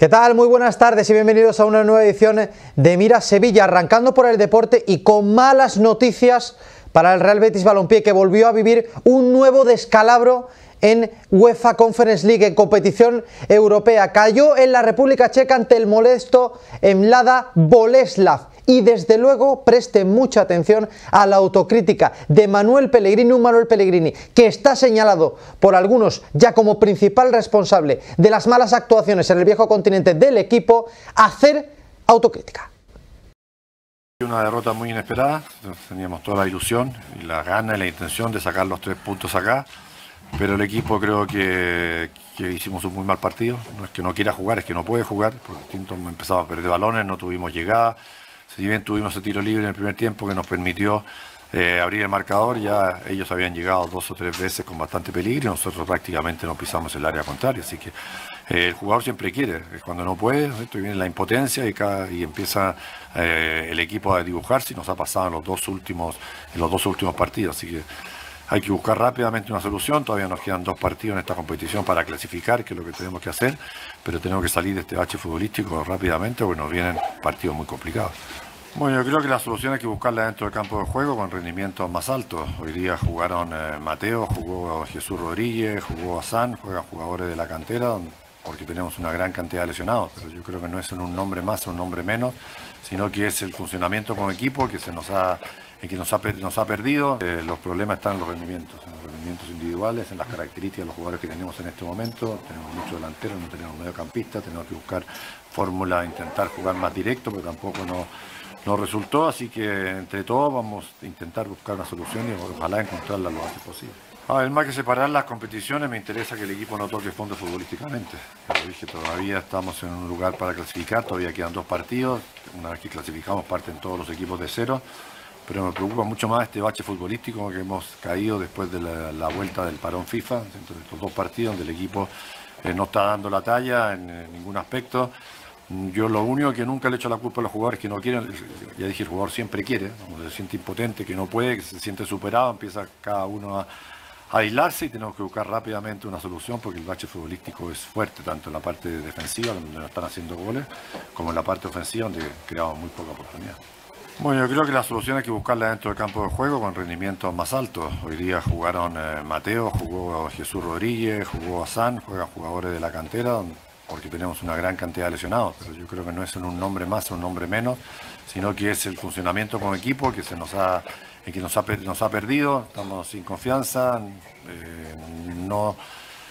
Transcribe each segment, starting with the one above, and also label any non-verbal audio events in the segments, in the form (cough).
¿Qué tal? Muy buenas tardes y bienvenidos a una nueva edición de Mira Sevilla, arrancando por el deporte y con malas noticias para el Real Betis Balompié, que volvió a vivir un nuevo descalabro en UEFA Conference League, en competición europea. Cayó en la República Checa ante el molesto Emlada Boleslav y desde luego preste mucha atención a la autocrítica de Manuel Pellegrini, un Manuel Pellegrini que está señalado por algunos ya como principal responsable de las malas actuaciones en el viejo continente del equipo, hacer autocrítica. Una derrota muy inesperada, teníamos toda la ilusión y la gana y la intención de sacar los tres puntos acá, pero el equipo creo que, hicimos un muy mal partido, no es que no quiera jugar, es que no puede jugar, por distintos empezamos a perder balones, no tuvimos llegada. Si bien tuvimos el tiro libre en el primer tiempo que nos permitió eh, abrir el marcador, ya ellos habían llegado dos o tres veces con bastante peligro y nosotros prácticamente no pisamos el área contraria. Así que eh, el jugador siempre quiere, eh, cuando no puede, esto viene la impotencia y, cada, y empieza el equipo a dibujarse y nos ha pasado en los dos últimos, en los dos últimos partidos. Así que hay que buscar rápidamente una solución. Todavía nos quedan dos partidos en esta competición para clasificar, que es lo que tenemos que hacer, pero tenemos que salir de este bache futbolístico rápidamente porque nos vienen partidos muy complicados. Bueno, yo creo que la solución hay que buscarla dentro del campo de juego con rendimientos más altos. Hoy día jugaron eh, Mateo, jugó Jesús Rodríguez, jugó Azán, juegan jugadores de la cantera, porque tenemos una gran cantidad de lesionados. Pero yo creo que no es en un nombre más, o un nombre menos, sino que es el funcionamiento como equipo que se nos ha que nos ha, perdido. Eh, los problemas están en los rendimientos, en los rendimientos individuales, en las características de los jugadores que tenemos en este momento. Tenemos muchos delanteros, no tenemos mediocampistas, tenemos que buscar fórmula, intentar jugar más directo, pero tampoco no no resultó, así que entre todos vamos a intentar buscar una solución y ojalá encontrarla lo antes posible. Además que separar las competiciones, me interesa que el equipo no toque fondo futbolísticamente. Como dije, todavía estamos en un lugar para clasificar, todavía quedan dos partidos. Una vez que clasificamos parten todos los equipos de cero. Pero me preocupa mucho más este bache futbolístico que hemos caído después de la, vuelta del parón FIFA, dentro de estos dos partidos donde el equipo eh, no está dando la talla en eh, ningún aspecto. Yo lo único que nunca le he hecho la culpa a los jugadores que no quieren, ya dije, el jugador siempre quiere, cuando se siente impotente, que no puede, que se siente superado, empieza cada uno a, aislarse y tenemos que buscar rápidamente una solución porque el bache futbolístico es fuerte, tanto en la parte defensiva, donde no están haciendo goles, como en la parte ofensiva, donde creamos muy poca oportunidad. Bueno, yo creo que la solución hay que buscarla dentro del campo de juego con rendimientos más altos. Hoy día jugaron eh, Mateo, jugó Jesús Rodríguez, jugó Azán, juegan jugadores de la cantera, porque tenemos una gran cantidad de lesionados, pero yo creo que no es un nombre más o un nombre menos, sino que es el funcionamiento como equipo que se nos ha que nos ha, perdido, estamos sin confianza, eh, no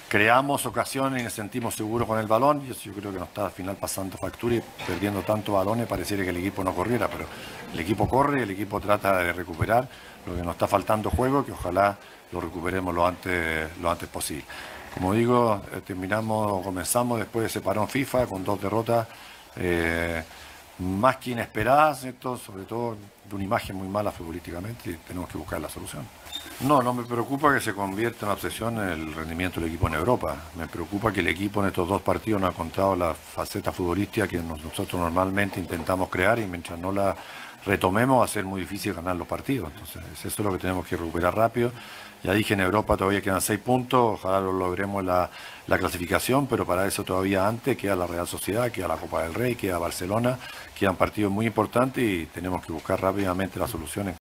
creamos ocasiones y nos sentimos seguros con el balón, y yo creo que nos está al final pasando factura y perdiendo tantos balones, pareciera que el equipo no corriera, pero el equipo corre, el equipo trata de recuperar, lo que nos está faltando juego, que ojalá lo recuperemos lo antes, lo antes posible. Como digo, eh, terminamos, comenzamos después de ese parón FIFA con dos derrotas eh, más que inesperadas, sobre todo de una imagen muy mala futbolísticamente y tenemos que buscar la solución. No, no me preocupa que se convierta en obsesión el rendimiento del equipo en Europa. Me preocupa que el equipo en estos dos partidos no ha contado la faceta futbolística que nosotros normalmente intentamos crear y mientras no la retomemos va a ser muy difícil ganar los partidos. Entonces, eso es lo que tenemos que recuperar rápido. Ya dije, en Europa todavía quedan seis puntos, ojalá lo logremos la, clasificación, pero para eso todavía antes queda la Real Sociedad, que a la Copa del Rey, que a Barcelona, que han partido muy importantes y tenemos que buscar rápidamente las soluciones.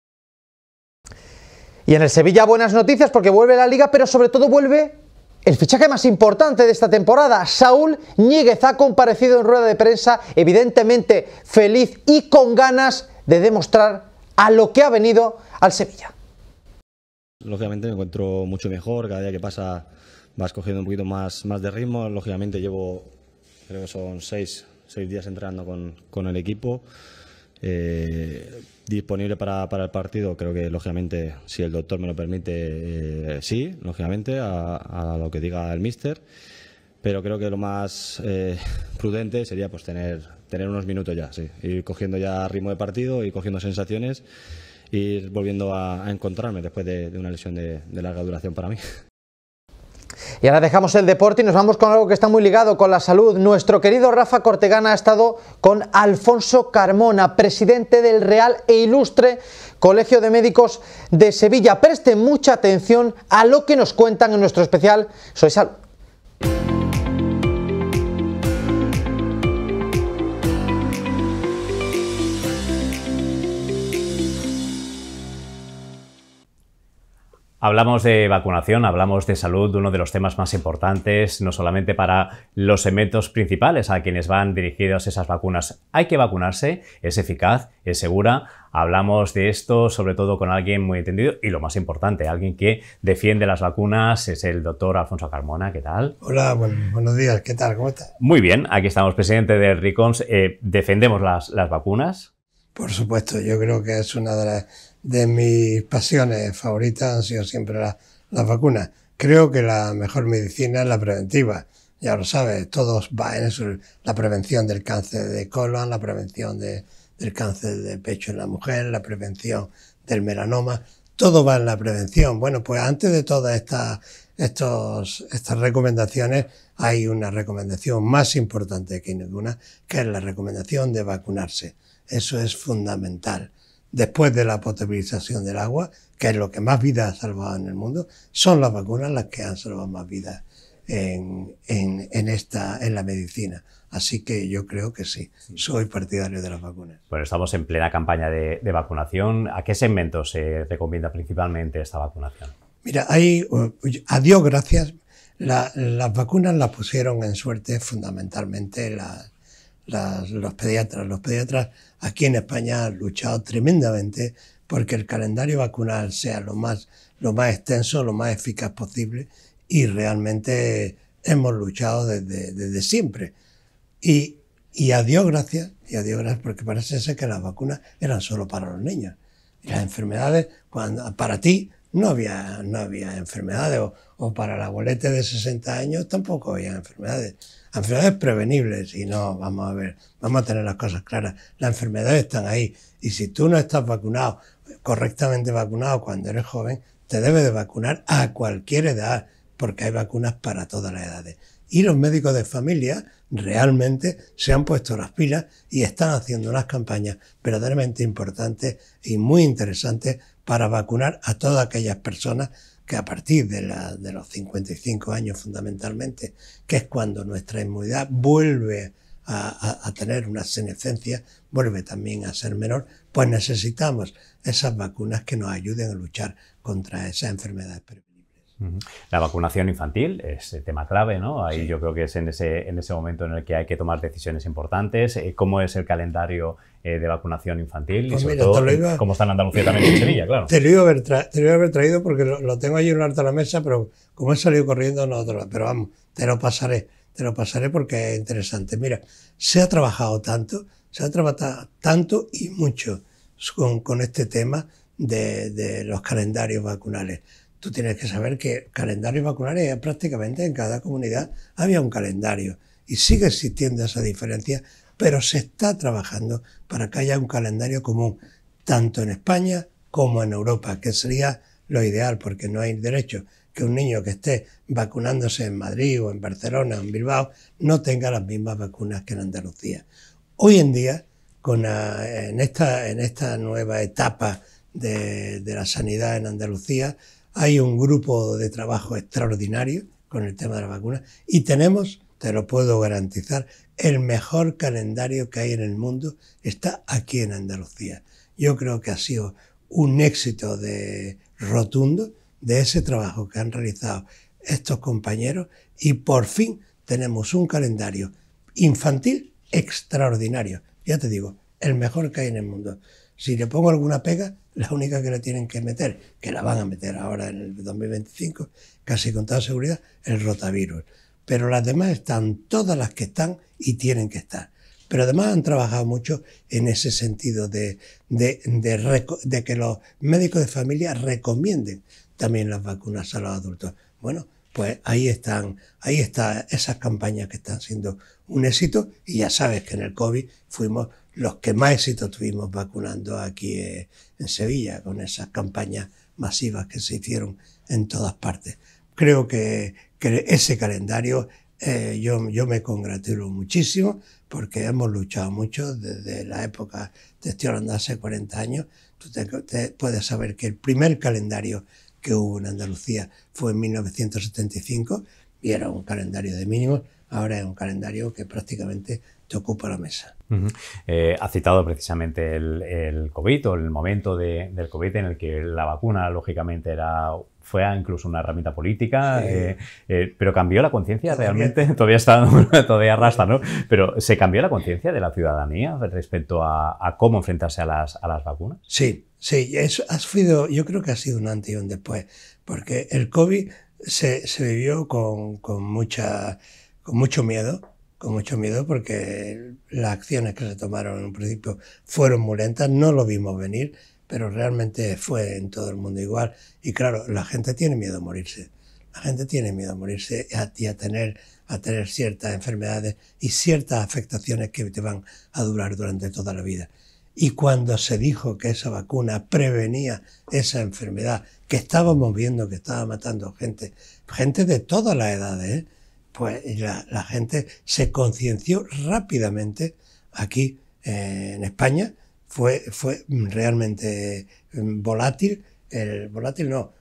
Y en el Sevilla buenas noticias porque vuelve la liga, pero sobre todo vuelve el fichaje más importante de esta temporada, Saúl Ñíguez, ha comparecido en rueda de prensa, evidentemente feliz y con ganas de demostrar a lo que ha venido al Sevilla lógicamente me encuentro mucho mejor, cada día que pasa vas cogiendo un poquito más, más de ritmo, lógicamente llevo, creo que son seis, seis días entrando con, el equipo. Eh, disponible para, el partido, creo que lógicamente, si el doctor me lo permite, eh, sí, lógicamente, a, lo que diga el mister. Pero creo que lo más eh, prudente sería pues tener, tener unos minutos ya, sí, ir cogiendo ya ritmo de partido y cogiendo sensaciones ir volviendo a, encontrarme después de, una lesión de, de larga duración para mí. Y ahora dejamos el deporte y nos vamos con algo que está muy ligado con la salud. Nuestro querido Rafa Cortegana ha estado con Alfonso Carmona, presidente del Real e Ilustre Colegio de Médicos de Sevilla. preste mucha atención a lo que nos cuentan en nuestro especial Soy Salud. Hablamos de vacunación, hablamos de salud, uno de los temas más importantes, no solamente para los segmentos principales a quienes van dirigidas esas vacunas. Hay que vacunarse, es eficaz, es segura. Hablamos de esto sobre todo con alguien muy entendido y lo más importante, alguien que defiende las vacunas, es el doctor Alfonso Carmona. ¿Qué tal? Hola, buenos días, ¿qué tal? ¿Cómo estás? Muy bien, aquí estamos, presidente de RICOMS. Eh, ¿Defendemos las vacunas? Por supuesto, yo creo que es una de las de mis pasiones favoritas han sido siempre las la vacunas. Creo que la mejor medicina es la preventiva. Ya lo sabes, todos va en La prevención del cáncer de colon, la prevención del cáncer de pecho en la mujer, la prevención del melanoma. Todo va en la prevención. Bueno, pues antes de todas estas recomendaciones, hay una recomendación más importante que ninguna, que es la recomendación de vacunarse. Eso es fundamental después de la potabilización del agua, que es lo que más vida ha salvado en el mundo, son las vacunas las que han salvado más vida en, esta, en la medicina. Así que yo creo que sí, soy partidario de las vacunas. Bueno, estamos en plena campaña de, vacunación. ¿A qué segmento se recomienda principalmente esta vacunación? Mira, hay, a Dios gracias, las vacunas las pusieron en suerte fundamentalmente las, los pediatras. Los pediatras aquí en España han luchado tremendamente porque el calendario vacunal sea lo más, lo más extenso, lo más eficaz posible y realmente hemos luchado desde, desde siempre. Y, y a Dios gracias, y a Dios gracias, porque parece ser que las vacunas eran solo para los niños. Y las enfermedades, cuando, para ti no había, no había enfermedades, o, o para la abuelete de 60 años tampoco había enfermedades enfermedades prevenibles y no, vamos a ver, vamos a tener las cosas claras. Las enfermedades están ahí y si tú no estás vacunado, correctamente vacunado cuando eres joven, te debes de vacunar a cualquier edad porque hay vacunas para todas las edades. Y los médicos de familia realmente se han puesto las pilas y están haciendo unas campañas verdaderamente importantes y muy interesantes para vacunar a todas aquellas personas que a partir de, los 55 años fundamentalmente, que es cuando nuestra inmunidad vuelve a, a tener una senescencia, vuelve también a ser menor, pues necesitamos esas vacunas que nos ayuden a luchar contra esa enfermedad. La vacunación infantil es eh, tema clave, ¿no? Ahí yo creo que es en ese, en ese momento en el que hay que tomar decisiones importantes. Eh, ¿Cómo es el calendario eh, de vacunación infantil? y pues todo, ¿cómo está en Andalucía también en Sevilla, claro? Te lo iba a haber, traído porque lo, tengo ahí en alto a la mesa, pero como he salido corriendo, no, pero vamos, te lo pasaré, te lo pasaré porque es interesante. Mira, se ha trabajado tanto, se ha trabajado tanto y mucho con, con este tema de, de los calendarios vacunales Tú tienes que saber que calendario calendarios vacunarios prácticamente en cada comunidad había un calendario y sigue existiendo esa diferencia, pero se está trabajando para que haya un calendario común, tanto en España como en Europa, que sería lo ideal, porque no hay derecho que un niño que esté vacunándose en Madrid o en Barcelona o en Bilbao no tenga las mismas vacunas que en Andalucía. Hoy en día, ah, en, esta, nueva etapa de la sanidad en Andalucía, hay un grupo de trabajo extraordinario con el tema de la vacuna y tenemos, te lo puedo garantizar, el mejor calendario que hay en el mundo está aquí en Andalucía. Yo creo que ha sido un éxito de rotundo de ese trabajo que han realizado estos compañeros y por fin tenemos un calendario infantil extraordinario. Ya te digo, el mejor que hay en el mundo. Si le pongo alguna pega, la única que le tienen que meter, que la van a meter ahora en el 2025, casi con toda seguridad, el rotavirus. Pero las demás están, todas las que están y tienen que estar. Pero además han trabajado mucho en ese sentido de, de que los médicos de familia recomienden también las vacunas a los adultos. Bueno, pues ahí están, ahí están esas campañas que están siendo un éxito y ya sabes que en el COVID fuimos los que más éxito tuvimos vacunando aquí eh, en Sevilla, con esas campañas masivas que se hicieron en todas partes. Creo que, ese calendario eh, yo, me congratulo muchísimo porque hemos luchado mucho desde la época, de estoy hace 40 años, tú puedes saber que el primer calendario que hubo en Andalucía fue en 1975 y era un calendario de mínimos ahora es un calendario que prácticamente te ocupa la mesa. Eh, ha citado precisamente el, COVID o el momento del COVID en el que la vacuna, lógicamente, era fue incluso una herramienta política, eh, eh, pero cambió la conciencia realmente, (laughs) todavía está, (laughs) todavía arrastra, ¿no? Pero ¿se cambió la conciencia de la ciudadanía respecto a, cómo enfrentarse a las, a las, vacunas? Sí, sí, es, ha sido, yo creo que ha sido un antes y un después, porque el COVID se, vivió con mucha con mucho miedo, con mucho miedo porque las acciones que se tomaron en un principio fueron muy lentas, no lo vimos venir, pero realmente fue en todo el mundo igual. Y claro, la gente tiene miedo a morirse. La gente tiene miedo a morirse y a, tener, a tener ciertas enfermedades y ciertas afectaciones que te van a durar durante toda la vida. Y cuando se dijo que esa vacuna prevenía esa enfermedad, que estábamos viendo que estaba matando gente, gente de todas las edades, ¿eh? pues la, gente se concienció rápidamente aquí eh, en España. Fue, fue realmente mm, volátil, el volátil no,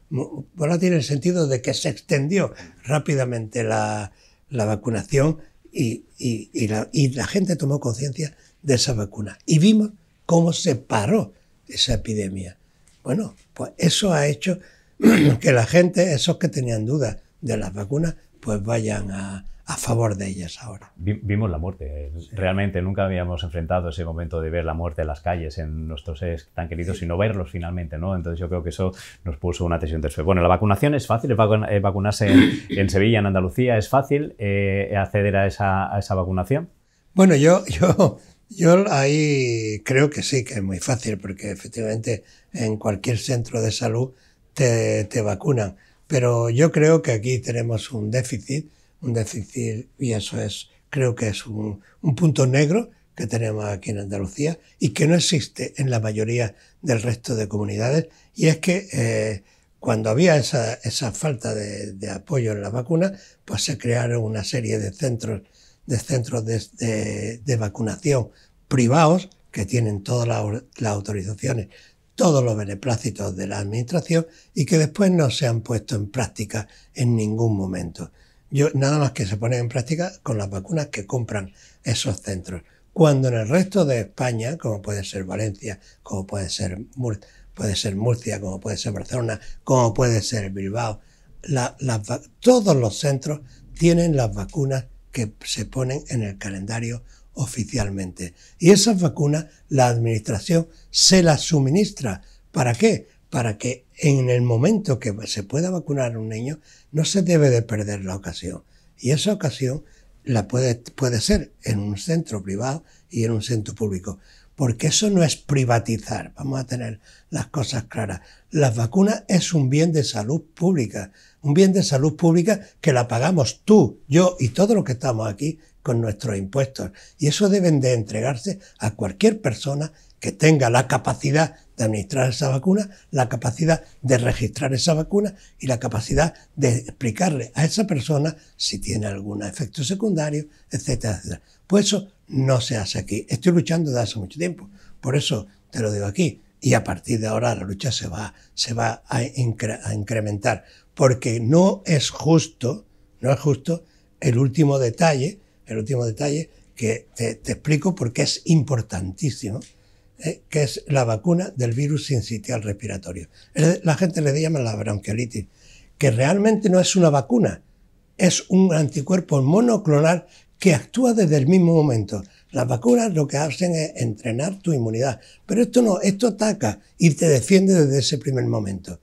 volátil en el sentido de que se extendió rápidamente la, vacunación la, y la gente tomó conciencia de esa vacuna. Y vimos cómo se paró esa epidemia. Bueno, pues eso ha hecho (clears throat) que la gente, esos que tenían dudas de las vacunas, pues vayan a, favor de ellas ahora. Vimos la muerte, eh, realmente nunca habíamos enfrentado ese momento de ver la muerte en las calles, en nuestros seres tan queridos, y sino verlos finalmente, ¿no? Entonces yo creo que eso nos puso una tensión de fe. Bueno, la vacunación es fácil, es vacunarse (laughs) en, Sevilla, en Andalucía, es fácil eh, acceder a esa, a esa, vacunación. Bueno, yo, yo, yo ahí creo que sí, que es muy fácil, porque efectivamente en cualquier centro de salud te vacunan. Pero yo creo que aquí tenemos un déficit, un déficit, y eso es, creo que es un, punto negro que tenemos aquí en Andalucía y que no existe en la mayoría del resto de comunidades, y es que eh, cuando había esa, esa falta de, apoyo en la vacuna, pues se crearon una serie de centros de, centros de, vacunación privados que tienen todas las autorizaciones todos los beneplácitos de la Administración y que después no se han puesto en práctica en ningún momento. Yo, nada más que se ponen en práctica con las vacunas que compran esos centros. Cuando en el resto de España, como puede ser Valencia, como puede ser, puede ser Murcia, como puede ser Barcelona, como puede ser Bilbao, todos los centros tienen las vacunas que se ponen en el calendario oficialmente. Y esas vacunas la Administración se las suministra. ¿Para qué? Para que en el momento que se pueda vacunar un niño no se debe de perder la ocasión. Y esa ocasión la puede, puede ser en un centro privado y en un centro público. Porque eso no es privatizar, vamos a tener las cosas claras. Las vacunas es un bien de salud pública, un bien de salud pública que la pagamos tú, yo y todos los que estamos aquí con nuestros impuestos. Y eso deben de entregarse a cualquier persona que tenga la capacidad de administrar esa vacuna, la capacidad de registrar esa vacuna y la capacidad de explicarle a esa persona si tiene algún efecto secundario, etcétera, etcétera. Pues eso no se hace aquí. Estoy luchando desde hace mucho tiempo. Por eso te lo digo aquí. Y a partir de ahora la lucha se va, se va a, incrementar. Porque no es justo, no es justo el último detalle el último detalle, que te, explico porque es importantísimo, eh, que es la vacuna del virus sincitial respiratorio. La gente le llama la bronquiolitis, que realmente no es una vacuna, es un anticuerpo monoclonal que actúa desde el mismo momento. Las vacunas lo que hacen es entrenar tu inmunidad, pero esto no, esto ataca y te defiende desde ese primer momento.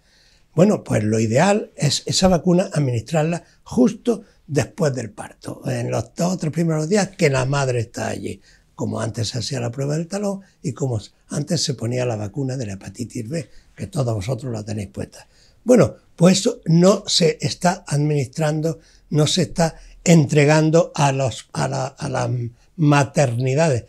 Bueno, pues lo ideal es esa vacuna administrarla justo después del parto, en los dos o tres primeros días que la madre está allí, como antes se hacía la prueba del talón y como antes se ponía la vacuna de la hepatitis B, que todos vosotros la tenéis puesta. Bueno, pues eso no se está administrando, no se está entregando a, los, a, las maternidades.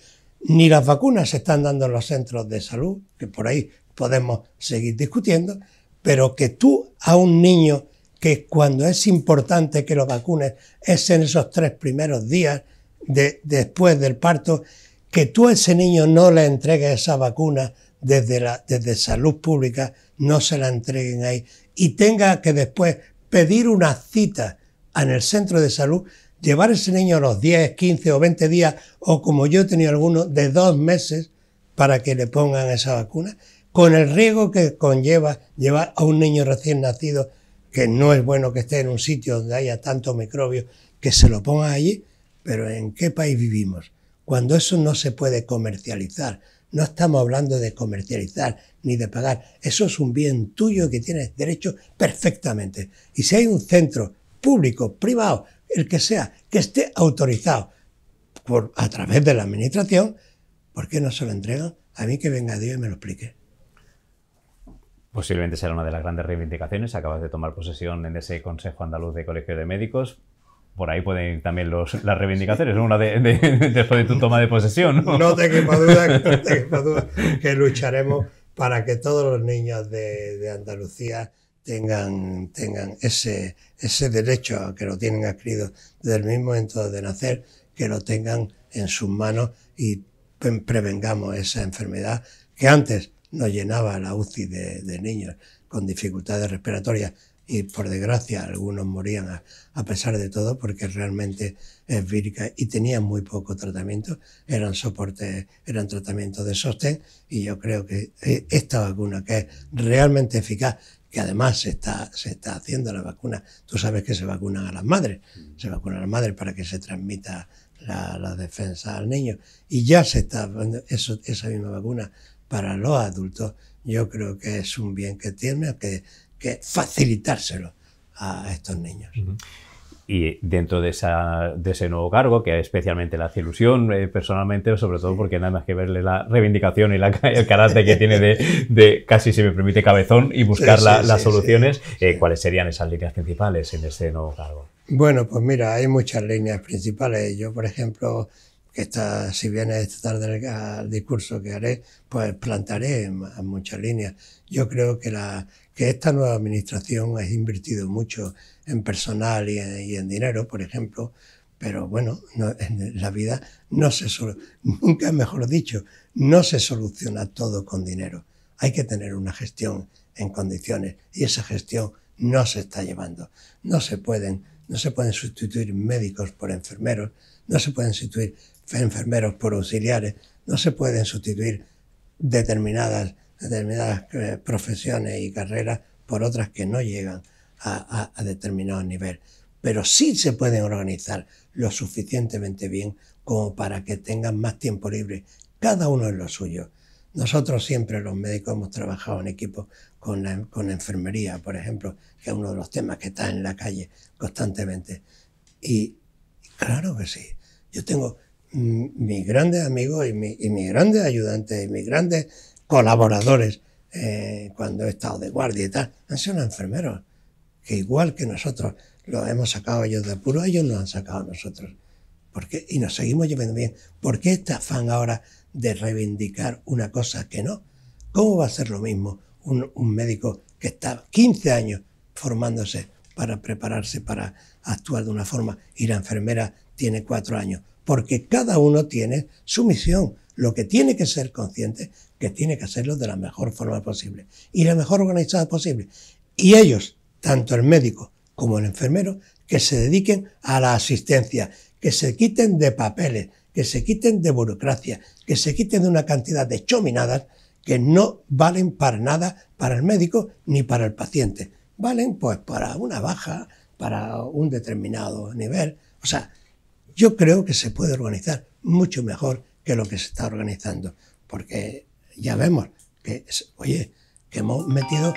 Ni las vacunas se están dando en los centros de salud, que por ahí podemos seguir discutiendo, pero que tú a un niño que cuando es importante que lo vacunes es en esos tres primeros días después del parto, que tú a ese niño no le entregues esa vacuna desde, la, desde salud pública, no se la entreguen ahí y tenga que después pedir una cita en el centro de salud, llevar a ese niño a los 10, 15 o 20 días o como yo he tenido algunos, de dos meses para que le pongan esa vacuna, con el riesgo que conlleva llevar a un niño recién nacido que no es bueno que esté en un sitio donde haya tanto microbio, que se lo ponga allí, pero ¿en qué país vivimos? Cuando eso no se puede comercializar, no estamos hablando de comercializar ni de pagar, eso es un bien tuyo que tienes derecho perfectamente. Y si hay un centro público, privado, el que sea, que esté autorizado por, a través de la administración, ¿por qué no se lo entregan? A mí que venga Dios y me lo explique. Posiblemente será una de las grandes reivindicaciones. Acabas de tomar posesión en ese Consejo Andaluz de Colegio de Médicos por ahí pueden ir también los, las reivindicaciones, una de, después de tu toma de posesión. No, tengo (laughs) duda, que lucharemos para que todos los niños de, Andalucía tengan, tengan ese, ese derecho que lo tienen adquirido desde el mismo momento de nacer, que lo tengan en sus manos y prevengamos esa enfermedad que antes no llenaba la UCI de, niños con dificultades respiratorias y por desgracia algunos morían a, pesar de todo porque realmente es vírica y tenían muy poco tratamiento, eran soportes, eran tratamientos de sostén y yo creo que eh, esta vacuna que es realmente eficaz, que además se está, se está haciendo la vacuna, tú sabes que se vacunan a las madres, mm. se vacunan a las madres para que se transmita la, defensa al niño y ya se está, eso, esa misma vacuna para los adultos, yo creo que es un bien que tiene que, facilitárselo a estos niños. Y dentro de, esa, de, ese nuevo cargo, que especialmente la hace ilusión eh, personalmente, sobre todo porque nada más que verle la reivindicación y el carácter que tiene de, casi, si me permite, cabezón y buscar las soluciones, eh, ¿cuáles serían esas líneas principales en ese nuevo cargo? Bueno, pues mira, hay muchas líneas principales. Yo, por ejemplo, que si viene esta tarde al discurso que haré, pues plantaré en, muchas líneas. Yo creo que, la, que esta nueva administración ha invertido mucho en personal y en, dinero, por ejemplo, pero bueno, en la vida no se nunca mejor dicho, no se soluciona todo con dinero. Hay que tener una gestión en condiciones y esa gestión no se está llevando. No se pueden, no se pueden sustituir médicos por enfermeros, no se pueden sustituir enfermeros por auxiliares, no se pueden sustituir determinadas, determinadas eh, profesiones y carreras por otras que no llegan a, determinado nivel. Pero sí se pueden organizar lo suficientemente bien como para que tengan más tiempo libre, cada uno en lo suyo. Nosotros siempre los médicos hemos trabajado en equipo con enfermería, por ejemplo, que es uno de los temas que está en la calle constantemente. Y claro que sí. Yo tengo, Mm, mis grandes amigos y, mis grandes ayudantes y mis grandes colaboradores eh, cuando he estado de guardia y tal, han sido los enfermeros, que igual que nosotros los hemos sacado ellos de apuro, ellos lo han sacado nosotros. Porque, y nos seguimos llevando bien. ¿Por qué este afán ahora de reivindicar una cosa que no? ¿Cómo va a ser lo mismo un, un médico que está 15 años formándose para prepararse para actuar de una forma y la enfermera tiene 4 años? porque cada uno tiene su misión, lo que tiene que ser consciente, que tiene que hacerlo de la mejor forma posible y la mejor organizada posible. Y ellos, tanto el médico como el enfermero, que se dediquen a la asistencia, que se quiten de papeles, que se quiten de burocracia, que se quiten de una cantidad de chominadas que no valen para nada para el médico ni para el paciente. Valen pues para una baja, para un determinado nivel. O sea, yo creo que se puede organizar mucho mejor que lo que se está organizando, porque ya vemos que, oye, que hemos metido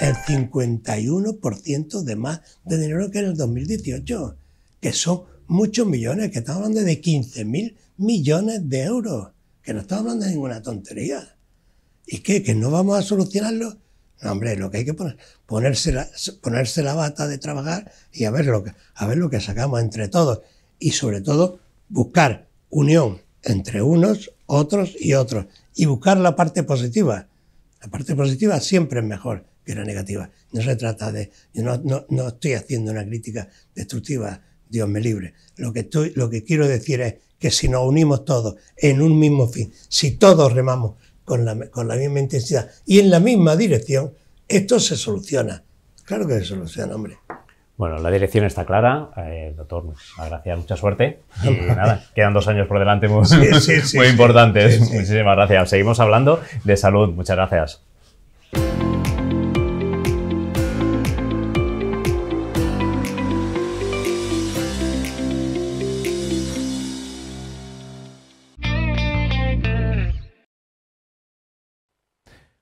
el 51% de más de dinero que en el 2018, que son muchos millones, que estamos hablando de 15 mil millones de euros, que no estamos hablando de ninguna tontería. ¿Y qué? ¿Que no vamos a solucionarlo? No, hombre, lo que hay que poner, ponerse, la, ponerse la bata de trabajar y a ver, lo a ver lo que sacamos entre todos y sobre todo buscar unión entre unos, otros y otros y buscar la parte positiva. La parte positiva siempre es mejor que la negativa. No se trata de, yo no, no, estoy haciendo una crítica destructiva, Dios me libre. Lo que, estoy, lo que quiero decir es que si nos unimos todos en un mismo fin, si todos remamos con la, con la misma intensidad y en la misma dirección, esto se soluciona. Claro que se soluciona, hombre. Bueno, la dirección está clara. Eh, doctor, gracias, mucha suerte. Y (laughs) nada, quedan dos años por delante muy (laughs) importantes. Muchísimas gracias. Seguimos hablando de salud. Muchas gracias.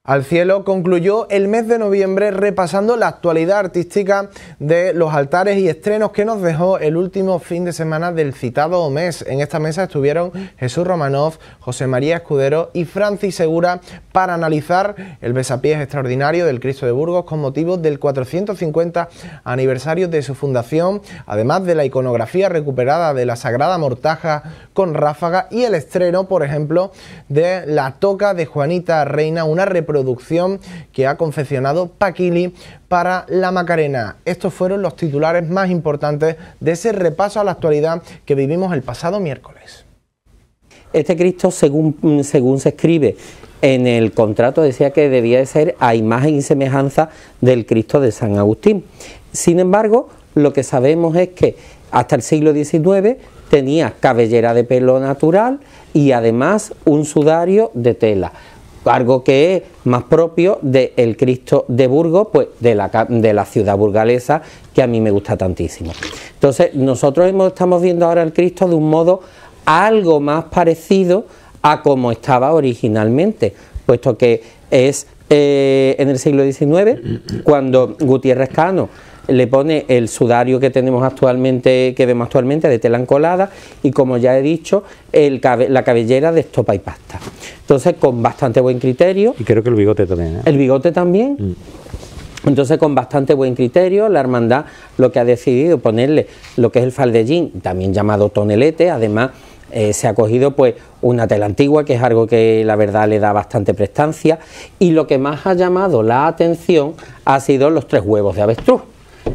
Al cielo concluyó el mes de noviembre repasando la actualidad artística de los altares y estrenos que nos dejó el último fin de semana del citado mes. En esta mesa estuvieron Jesús Romanov, José María Escudero y Francis Segura para analizar el besapiés extraordinario del Cristo de Burgos con motivo del 450 aniversario de su fundación, además de la iconografía recuperada de la Sagrada Mortaja con ráfaga y el estreno, por ejemplo, de La Toca de Juanita Reina, una reproducción producción que ha confeccionado Paquili para la Macarena. Estos fueron los titulares más importantes de ese repaso a la actualidad que vivimos el pasado miércoles. Este Cristo, según, mm, según se escribe en el contrato, decía que debía de ser a imagen y semejanza del Cristo de San Agustín. Sin embargo, lo que sabemos es que hasta el siglo XIX tenía cabellera de pelo natural y además un sudario de tela algo que es más propio del Cristo de Burgos, pues de la, de la ciudad burgalesa, que a mí me gusta tantísimo. Entonces, nosotros estamos viendo ahora el Cristo de un modo algo más parecido a como estaba originalmente, puesto que es eh, en el siglo XIX, cuando Gutiérrez Cano le pone el sudario que tenemos actualmente, que vemos actualmente de tela encolada y como ya he dicho, el la cabellera de estopa y pasta. Entonces con bastante buen criterio. Y creo que el bigote también. ¿eh? El bigote también. Mm. Entonces, con bastante buen criterio, la hermandad lo que ha decidido ponerle lo que es el faldellín, también llamado tonelete, además eh, se ha cogido pues una tela antigua, que es algo que la verdad le da bastante prestancia, y lo que más ha llamado la atención ha sido los tres huevos de avestruz.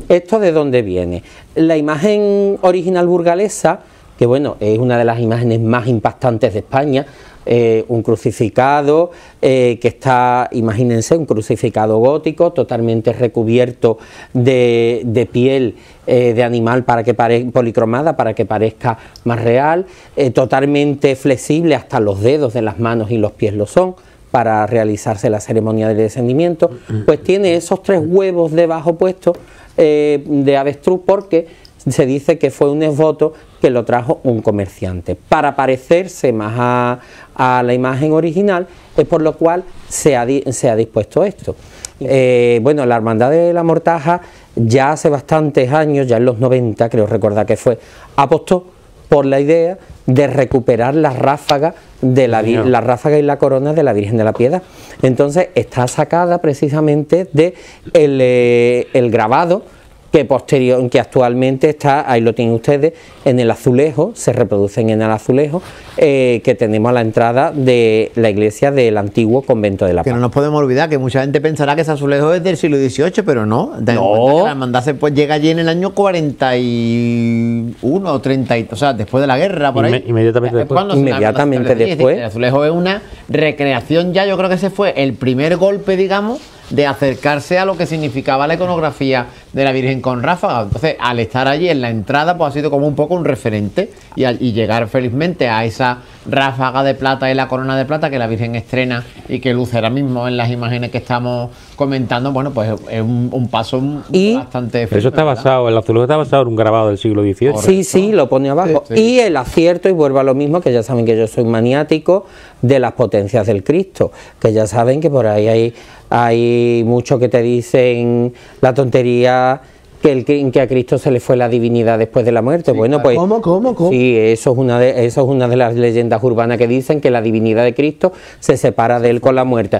¿Esto de dónde viene? La imagen original burgalesa, que bueno, es una de las imágenes más impactantes de España, eh, un crucificado eh, que está, imagínense, un crucificado gótico totalmente recubierto de, piel eh, de animal para que pare, policromada para que parezca más real, totalmente flexible hasta los dedos de las manos y los pies lo son para realizarse la ceremonia del descendimiento, mm, mm, pues tiene mm. esos tres huevos debajo puestos eh, de avestruz porque se dice que fue un esvoto que lo trajo un comerciante. Para parecerse más a, la imagen original, es por lo cual se ha, dispuesto esto. Eh, bueno, la Hermandad de la Mortaja ya hace bastantes años, ya en los 90, creo recordar que fue, apostó por la idea de recuperar las ráfagas de la, la ráfaga y la corona de la Virgen de la Piedad. Entonces está sacada precisamente de el, eh, el grabado que posterior, que actualmente está, ahí lo tienen ustedes, en el azulejo, se reproducen en el azulejo, eh, que tenemos a la entrada de la iglesia del antiguo convento de la Paz. Que no nos podemos olvidar que mucha gente pensará que ese azulejo es del siglo XVIII, pero no, Que la hermandad pues, llega allí en el año 41 o 30, o sea, después de la guerra, por ahí. Inmediatamente después. Inmediatamente después. el azulejo es una recreación ya, yo creo que ese fue el primer golpe, digamos, de acercarse a lo que significaba la iconografía de la Virgen con Ráfaga. Entonces, al estar allí en la entrada, pues ha sido como un poco un referente y, llegar felizmente a esa Ráfaga de plata y la corona de plata que la Virgen estrena y que luce ahora mismo en las imágenes que estamos comentando, bueno, pues es un, paso bastante... eso está basado, el azul está basado en un grabado del siglo XVIII. Sí, sí, lo pone abajo. Y el acierto, y vuelvo a lo mismo, que ya saben que yo soy maniático de las potencias del Cristo, que ya saben que por ahí hay hay muchos que te dicen la tontería que, el, que, a Cristo se le fue la divinidad después de la muerte. bueno, pues ¿cómo, cómo, cómo? Sí, eso es una de eso es una de las leyendas urbanas que dicen que la divinidad de Cristo se separa de él con la muerte.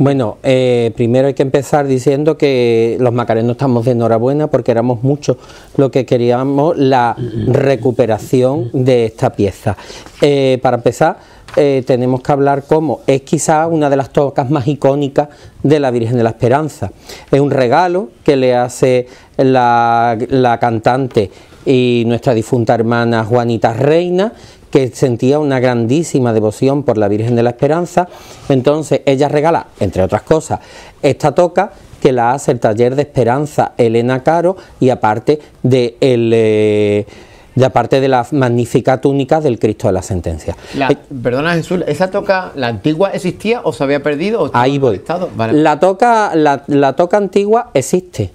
bueno, eh, primero hay que empezar diciendo que los macarenos estamos de enhorabuena porque éramos muchos lo que queríamos la recuperación de esta pieza. Eh, para empezar eh, tenemos que hablar como es quizá una de las tocas más icónicas de la Virgen de la Esperanza. Es un regalo que le hace la, cantante y nuestra difunta hermana Juanita Reina, que sentía una grandísima devoción por la Virgen de la Esperanza. Entonces ella regala, entre otras cosas, esta toca que la hace el taller de Esperanza Elena Caro y aparte de el... Eh, ...de aparte de la magnífica túnica del Cristo de la Sentencia. Eh, perdona Jesús, ¿esa toca, la antigua existía o se había perdido? Ahí voy. estado. La, toca, la, toca antigua existe,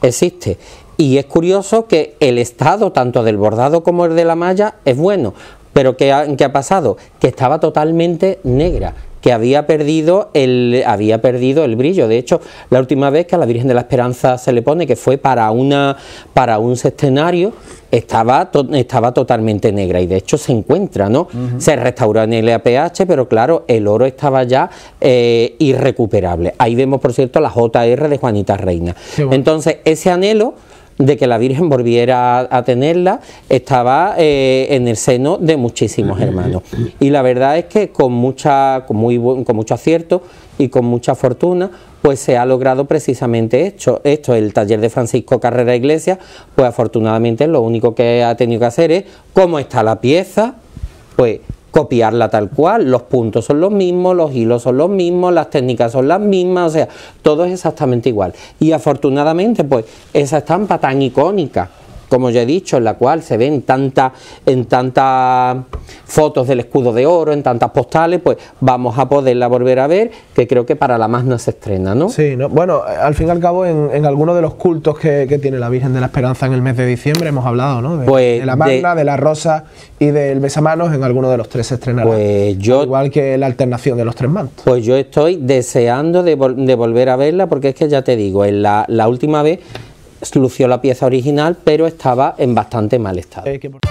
existe. Y es curioso que el estado, tanto del bordado como el de la malla, es bueno. Pero ¿qué ha, ha pasado? Que estaba totalmente negra, que había perdido el había perdido el brillo. De hecho, la última vez que a la Virgen de la Esperanza se le pone que fue para una para un sextenario, estaba, estaba totalmente negra y de hecho se encuentra, ¿no? Se restauró en el APH, pero claro, el oro estaba ya eh, irrecuperable. Ahí vemos, por cierto, la JR de Juanita Reina. Entonces, ese anhelo de que la Virgen volviera a, tenerla, estaba eh, en el seno de muchísimos hermanos. Y la verdad es que con, mucha, muy, con mucho acierto, y con mucha fortuna, pues se ha logrado precisamente esto. Esto, el taller de Francisco Carrera Iglesias, pues afortunadamente lo único que ha tenido que hacer es cómo está la pieza, pues copiarla tal cual, los puntos son los mismos, los hilos son los mismos, las técnicas son las mismas, o sea, todo es exactamente igual. Y afortunadamente, pues esa estampa tan icónica como ya he dicho, en la cual se ven tantas, en tantas fotos del escudo de oro, en tantas postales, pues vamos a poderla volver a ver, que creo que para la magna se estrena, ¿no? Sí, bueno, al fin y al cabo, en, en algunos de los cultos que, tiene la Virgen de la Esperanza en el mes de diciembre hemos hablado, ¿no? De, pues la magna, de, la rosa y del besamanos, en alguno de los tres se estrenará. Pues yo, igual que la alternación de los tres mantos. Pues yo estoy deseando de, volver a verla, porque es que ya te digo, en la última vez lució la pieza original, pero estaba en bastante mal estado. Eh,